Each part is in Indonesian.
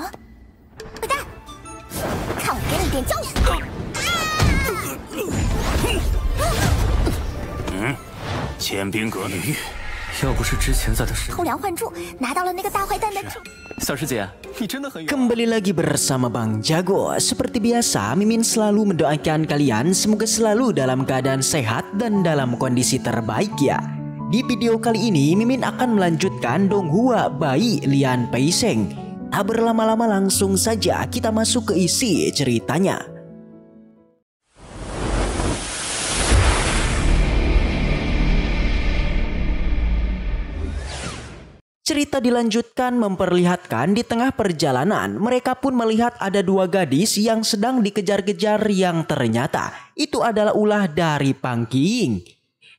啊！笨蛋，看我给你点教训！嗯，千兵阁玉，要不是之前在他身偷梁换柱拿到了那个大坏蛋的主。Kembali lagi bersama Bang Jago Seperti biasa Mimin selalu mendoakan kalian Semoga selalu dalam keadaan sehat dan dalam kondisi terbaik ya Di video kali ini Mimin akan melanjutkan Donghua Bai Lian Peiseng Tak berlama-lama langsung saja kita masuk ke isi ceritanya. Cerita dilanjutkan memperlihatkan di tengah perjalanan mereka pun melihat ada dua gadis yang sedang dikejar-kejar yang ternyata itu adalah ulah dari Pangkiing.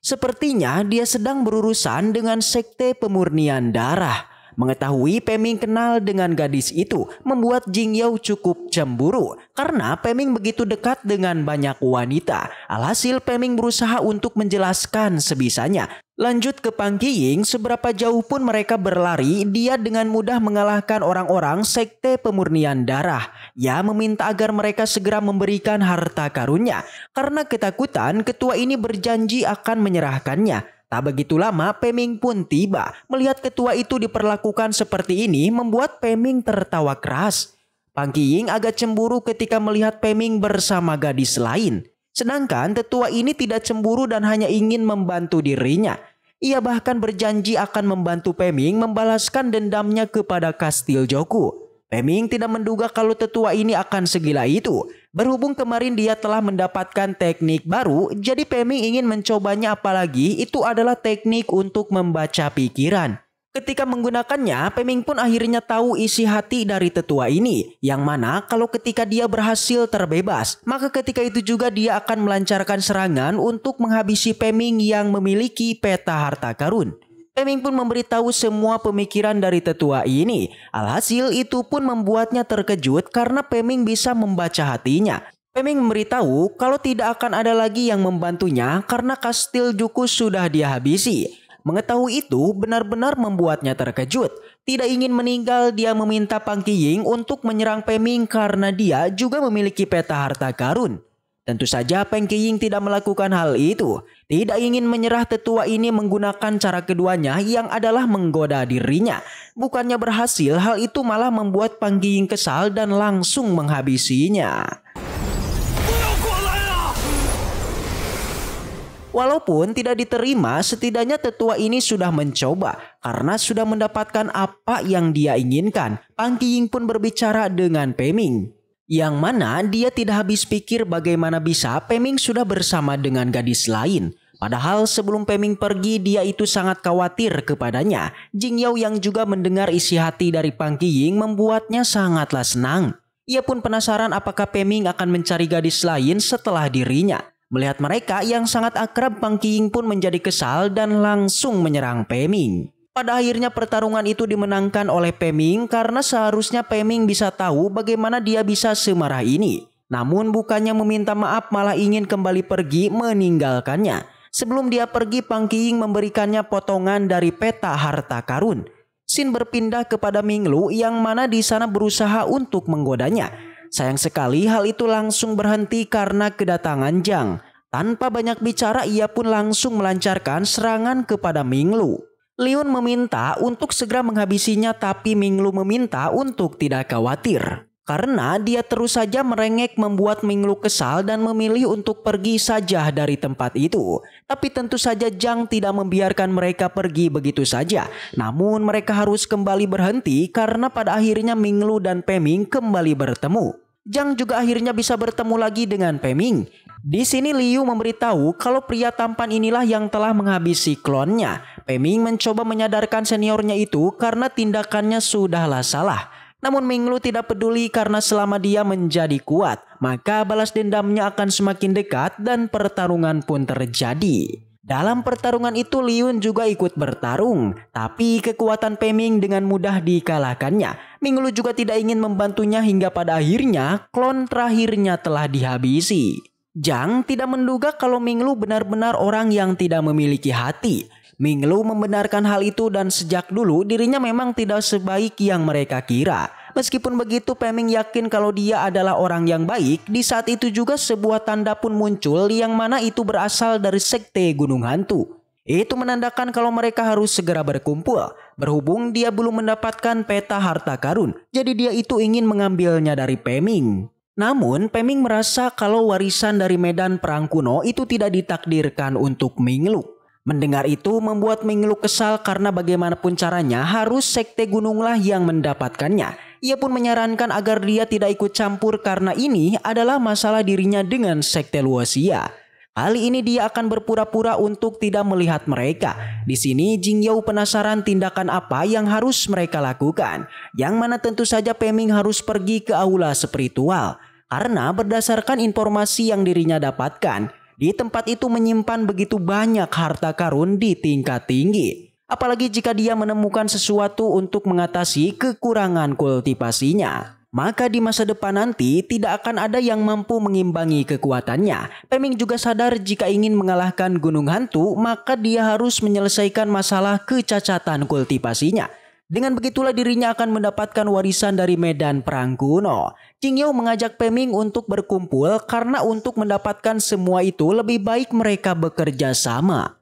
Sepertinya dia sedang berurusan dengan sekte pemurnian darah. Mengetahui Peming kenal dengan gadis itu membuat Jing Yao cukup cemburu karena Peming begitu dekat dengan banyak wanita. Alhasil Peming berusaha untuk menjelaskan sebisanya. Lanjut ke Pang Qiying, seberapa jauh pun mereka berlari, dia dengan mudah mengalahkan orang-orang sekte pemurnian darah. Ia meminta agar mereka segera memberikan harta karunnya. Karena ketakutan, ketua ini berjanji akan menyerahkannya. Tak begitu lama, Peming pun tiba. Melihat ketua itu diperlakukan seperti ini membuat Peming tertawa keras. Pangkiing Ying agak cemburu ketika melihat Peming bersama gadis lain. Sedangkan tetua ini tidak cemburu dan hanya ingin membantu dirinya. Ia bahkan berjanji akan membantu Peming membalaskan dendamnya kepada Kastil Joku. Peming tidak menduga kalau tetua ini akan segila itu. Berhubung kemarin dia telah mendapatkan teknik baru, jadi Peming ingin mencobanya apalagi itu adalah teknik untuk membaca pikiran. Ketika menggunakannya, Peming pun akhirnya tahu isi hati dari tetua ini, yang mana kalau ketika dia berhasil terbebas, maka ketika itu juga dia akan melancarkan serangan untuk menghabisi Peming yang memiliki peta harta karun. Peming pun memberitahu semua pemikiran dari tetua ini. Alhasil itu pun membuatnya terkejut karena Peming bisa membaca hatinya. Peming memberitahu kalau tidak akan ada lagi yang membantunya karena kastil Juku sudah dia Mengetahui itu benar-benar membuatnya terkejut. Tidak ingin meninggal, dia meminta Ying untuk menyerang Peming karena dia juga memiliki peta harta karun. Tentu saja Peng Qiying tidak melakukan hal itu. Tidak ingin menyerah tetua ini menggunakan cara keduanya yang adalah menggoda dirinya. Bukannya berhasil, hal itu malah membuat Peng Qiying kesal dan langsung menghabisinya. Walaupun tidak diterima, setidaknya tetua ini sudah mencoba karena sudah mendapatkan apa yang dia inginkan. Pang Qiying pun berbicara dengan Peming. Yang mana dia tidak habis pikir bagaimana bisa Peming sudah bersama dengan gadis lain. Padahal sebelum Peming pergi dia itu sangat khawatir kepadanya. Jing Yao yang juga mendengar isi hati dari Pang Ying membuatnya sangatlah senang. Ia pun penasaran apakah Peming akan mencari gadis lain setelah dirinya. Melihat mereka yang sangat akrab Pang Ying pun menjadi kesal dan langsung menyerang Peming. Pada akhirnya pertarungan itu dimenangkan oleh Peming karena seharusnya Peming bisa tahu bagaimana dia bisa semarah ini. Namun bukannya meminta maaf malah ingin kembali pergi meninggalkannya. Sebelum dia pergi Pang memberikannya potongan dari peta harta karun. Sin berpindah kepada Minglu yang mana di sana berusaha untuk menggodanya. Sayang sekali hal itu langsung berhenti karena kedatangan Jang. Tanpa banyak bicara ia pun langsung melancarkan serangan kepada Minglu. Liun meminta untuk segera menghabisinya tapi Minglu meminta untuk tidak khawatir. Karena dia terus saja merengek membuat Minglu kesal dan memilih untuk pergi saja dari tempat itu. Tapi tentu saja Jang tidak membiarkan mereka pergi begitu saja. Namun mereka harus kembali berhenti karena pada akhirnya Minglu dan Peming kembali bertemu. Jang juga akhirnya bisa bertemu lagi dengan Peming. Di sini Liu memberitahu kalau pria tampan inilah yang telah menghabisi klonnya. Peming mencoba menyadarkan seniornya itu karena tindakannya sudahlah salah. Namun Minglu tidak peduli karena selama dia menjadi kuat, maka balas dendamnya akan semakin dekat dan pertarungan pun terjadi. Dalam pertarungan itu Liun juga ikut bertarung, tapi kekuatan Peming dengan mudah dikalahkannya. Minglu juga tidak ingin membantunya hingga pada akhirnya klon terakhirnya telah dihabisi. Jang tidak menduga kalau Minglu benar-benar orang yang tidak memiliki hati. Ming Lu membenarkan hal itu dan sejak dulu dirinya memang tidak sebaik yang mereka kira. Meskipun begitu, Peming yakin kalau dia adalah orang yang baik. Di saat itu juga sebuah tanda pun muncul yang mana itu berasal dari sekte Gunung Hantu. Itu menandakan kalau mereka harus segera berkumpul. Berhubung dia belum mendapatkan peta harta karun, jadi dia itu ingin mengambilnya dari Peming. Namun, Peming merasa kalau warisan dari medan perang kuno itu tidak ditakdirkan untuk Ming Mendengar itu membuat Ming kesal karena bagaimanapun caranya harus sekte gununglah yang mendapatkannya. Ia pun menyarankan agar dia tidak ikut campur karena ini adalah masalah dirinya dengan sekte Luasia. Kali ini dia akan berpura-pura untuk tidak melihat mereka. Di sini Jing Yao penasaran tindakan apa yang harus mereka lakukan. Yang mana tentu saja Peming harus pergi ke aula spiritual. Karena berdasarkan informasi yang dirinya dapatkan, di tempat itu menyimpan begitu banyak harta karun di tingkat tinggi. Apalagi jika dia menemukan sesuatu untuk mengatasi kekurangan kultivasinya. Maka di masa depan nanti tidak akan ada yang mampu mengimbangi kekuatannya. Peming juga sadar jika ingin mengalahkan gunung hantu maka dia harus menyelesaikan masalah kecacatan kultivasinya dengan begitulah dirinya akan mendapatkan warisan dari medan perang kuno. Qing Yao mengajak Peming untuk berkumpul karena untuk mendapatkan semua itu lebih baik mereka bekerja sama.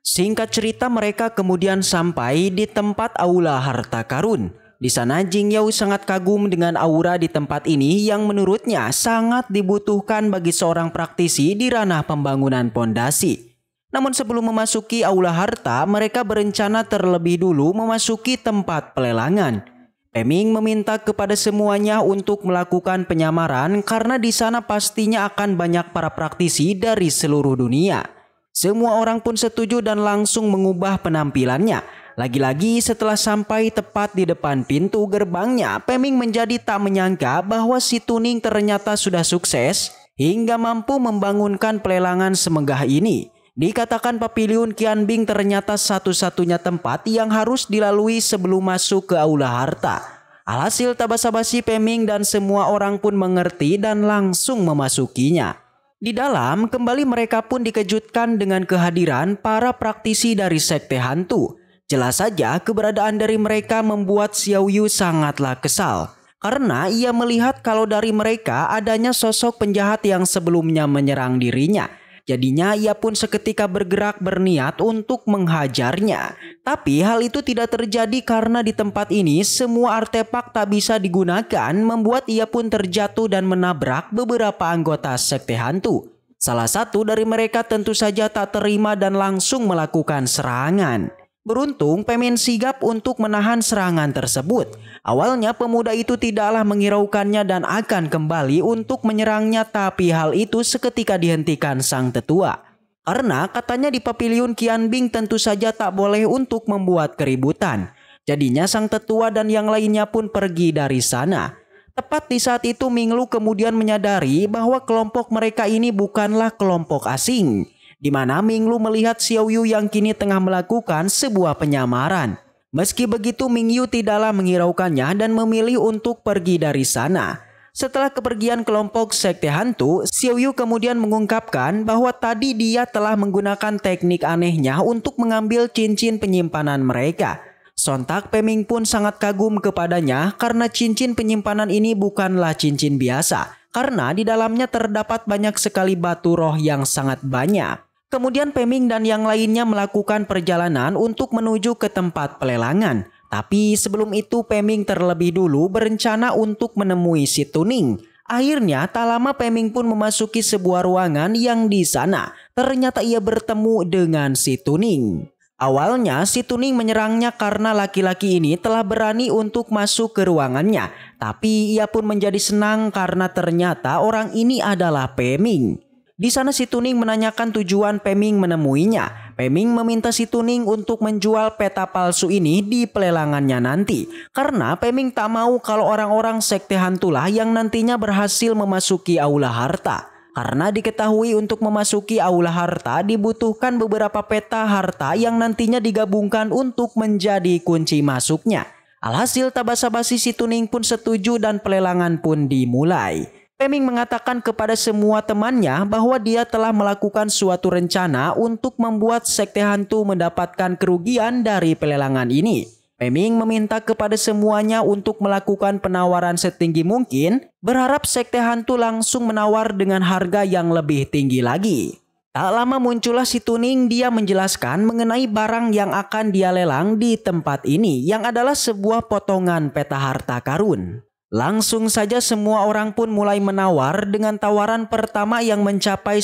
Singkat cerita mereka kemudian sampai di tempat aula harta karun. Di sana Jing Yao sangat kagum dengan aura di tempat ini yang menurutnya sangat dibutuhkan bagi seorang praktisi di ranah pembangunan pondasi. Namun sebelum memasuki aula harta, mereka berencana terlebih dulu memasuki tempat pelelangan. Peming meminta kepada semuanya untuk melakukan penyamaran karena di sana pastinya akan banyak para praktisi dari seluruh dunia. Semua orang pun setuju dan langsung mengubah penampilannya. Lagi-lagi setelah sampai tepat di depan pintu gerbangnya, Peming menjadi tak menyangka bahwa si Tuning ternyata sudah sukses hingga mampu membangunkan pelelangan semegah ini. Dikatakan Papiliun Kianbing ternyata satu-satunya tempat yang harus dilalui sebelum masuk ke aula harta. Alhasil tabasabasi Peming dan semua orang pun mengerti dan langsung memasukinya. Di dalam, kembali mereka pun dikejutkan dengan kehadiran para praktisi dari sekte hantu. Jelas saja keberadaan dari mereka membuat Xiao Yu sangatlah kesal. Karena ia melihat kalau dari mereka adanya sosok penjahat yang sebelumnya menyerang dirinya – Jadinya ia pun seketika bergerak berniat untuk menghajarnya. Tapi hal itu tidak terjadi karena di tempat ini semua artefak tak bisa digunakan membuat ia pun terjatuh dan menabrak beberapa anggota sekte hantu. Salah satu dari mereka tentu saja tak terima dan langsung melakukan serangan. Beruntung, Pemen sigap untuk menahan serangan tersebut. Awalnya pemuda itu tidaklah mengiraukannya dan akan kembali untuk menyerangnya tapi hal itu seketika dihentikan sang tetua. Karena katanya di papiliun Kian Bing tentu saja tak boleh untuk membuat keributan. Jadinya sang tetua dan yang lainnya pun pergi dari sana. Tepat di saat itu Minglu kemudian menyadari bahwa kelompok mereka ini bukanlah kelompok asing di mana Ming Lu melihat Xiao Yu yang kini tengah melakukan sebuah penyamaran. Meski begitu Ming Yu tidaklah menghiraukannya dan memilih untuk pergi dari sana. Setelah kepergian kelompok sekte hantu, Xiao Yu kemudian mengungkapkan bahwa tadi dia telah menggunakan teknik anehnya untuk mengambil cincin penyimpanan mereka. Sontak Peming pun sangat kagum kepadanya karena cincin penyimpanan ini bukanlah cincin biasa, karena di dalamnya terdapat banyak sekali batu roh yang sangat banyak. Kemudian Peming dan yang lainnya melakukan perjalanan untuk menuju ke tempat pelelangan. Tapi sebelum itu Peming terlebih dulu berencana untuk menemui si Tuning. Akhirnya tak lama Peming pun memasuki sebuah ruangan yang di sana ternyata ia bertemu dengan si Tuning. Awalnya si Tuning menyerangnya karena laki-laki ini telah berani untuk masuk ke ruangannya. Tapi ia pun menjadi senang karena ternyata orang ini adalah Peming. Di sana si Tuning menanyakan tujuan Peming menemuinya. Peming meminta si Tuning untuk menjual peta palsu ini di pelelangannya nanti. Karena Peming tak mau kalau orang-orang sekte hantulah yang nantinya berhasil memasuki aula harta. Karena diketahui untuk memasuki aula harta dibutuhkan beberapa peta harta yang nantinya digabungkan untuk menjadi kunci masuknya. Alhasil tak basa-basi si Tuning pun setuju dan pelelangan pun dimulai. Peming mengatakan kepada semua temannya bahwa dia telah melakukan suatu rencana untuk membuat sekte hantu mendapatkan kerugian dari pelelangan ini. Peming meminta kepada semuanya untuk melakukan penawaran setinggi mungkin, berharap sekte hantu langsung menawar dengan harga yang lebih tinggi lagi. Tak lama muncullah si Tuning, dia menjelaskan mengenai barang yang akan dia lelang di tempat ini yang adalah sebuah potongan peta harta karun. Langsung saja semua orang pun mulai menawar dengan tawaran pertama yang mencapai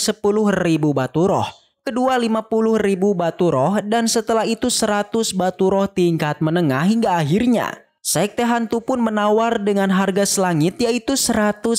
ribu batu roh, kedua ribu batu roh dan setelah itu 100 batu roh tingkat menengah hingga akhirnya Sekte hantu pun menawar dengan harga selangit yaitu 150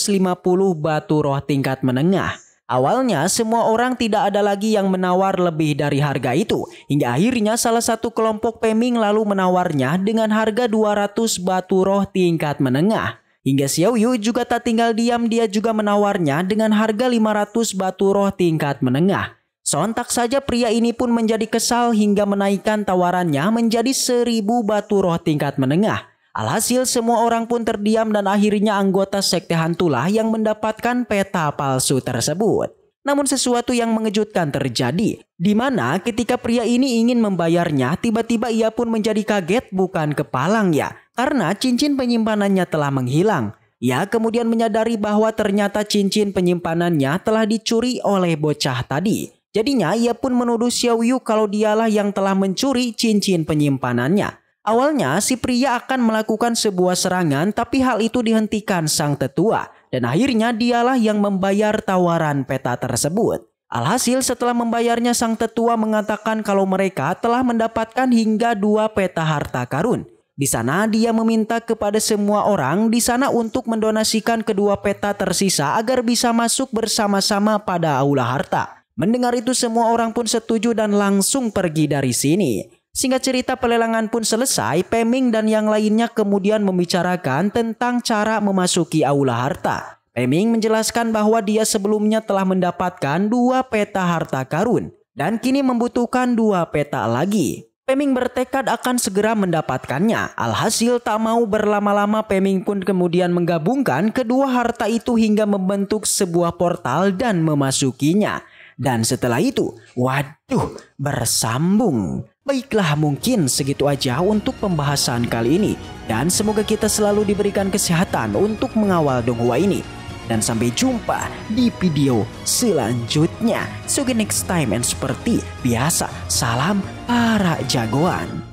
batu roh tingkat menengah. Awalnya semua orang tidak ada lagi yang menawar lebih dari harga itu hingga akhirnya salah satu kelompok Peming lalu menawarnya dengan harga 200 batu roh tingkat menengah. Hingga Xiao Yu juga tak tinggal diam dia juga menawarnya dengan harga 500 batu roh tingkat menengah. Sontak saja pria ini pun menjadi kesal hingga menaikkan tawarannya menjadi 1000 batu roh tingkat menengah. Alhasil semua orang pun terdiam dan akhirnya anggota sekte hantulah yang mendapatkan peta palsu tersebut. Namun sesuatu yang mengejutkan terjadi, di mana ketika pria ini ingin membayarnya, tiba-tiba ia pun menjadi kaget bukan kepalang ya, karena cincin penyimpanannya telah menghilang. Ia kemudian menyadari bahwa ternyata cincin penyimpanannya telah dicuri oleh bocah tadi. Jadinya ia pun menuduh Xiao kalau dialah yang telah mencuri cincin penyimpanannya. Awalnya si pria akan melakukan sebuah serangan tapi hal itu dihentikan sang tetua dan akhirnya dialah yang membayar tawaran peta tersebut. Alhasil setelah membayarnya sang tetua mengatakan kalau mereka telah mendapatkan hingga dua peta harta karun. Di sana dia meminta kepada semua orang di sana untuk mendonasikan kedua peta tersisa agar bisa masuk bersama-sama pada aula harta. Mendengar itu semua orang pun setuju dan langsung pergi dari sini sehingga cerita pelelangan pun selesai, Peming dan yang lainnya kemudian membicarakan tentang cara memasuki aula harta. Peming menjelaskan bahwa dia sebelumnya telah mendapatkan dua peta harta karun dan kini membutuhkan dua peta lagi. Peming bertekad akan segera mendapatkannya. Alhasil tak mau berlama-lama Peming pun kemudian menggabungkan kedua harta itu hingga membentuk sebuah portal dan memasukinya. Dan setelah itu, waduh, bersambung. Baiklah mungkin segitu aja untuk pembahasan kali ini dan semoga kita selalu diberikan kesehatan untuk mengawal Donghua ini. Dan sampai jumpa di video selanjutnya. So next time and seperti biasa salam para jagoan.